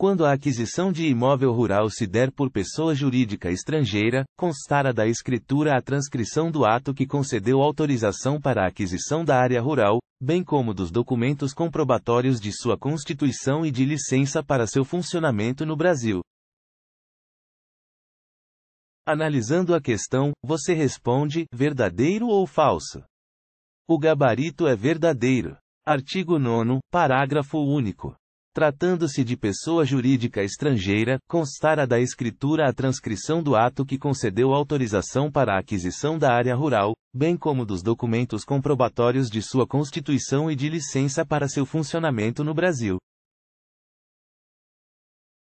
Quando a aquisição de imóvel rural se der por pessoa jurídica estrangeira, constará da escritura a transcrição do ato que concedeu autorização para a aquisição da área rural, bem como dos documentos comprobatórios de sua constituição e de licença para seu funcionamento no Brasil. Analisando a questão, você responde: verdadeiro ou falso? O gabarito é verdadeiro. Artigo 9, parágrafo único tratando-se de pessoa jurídica estrangeira, constará da escritura a transcrição do ato que concedeu autorização para a aquisição da área rural, bem como dos documentos comprobatórios de sua constituição e de licença para seu funcionamento no Brasil.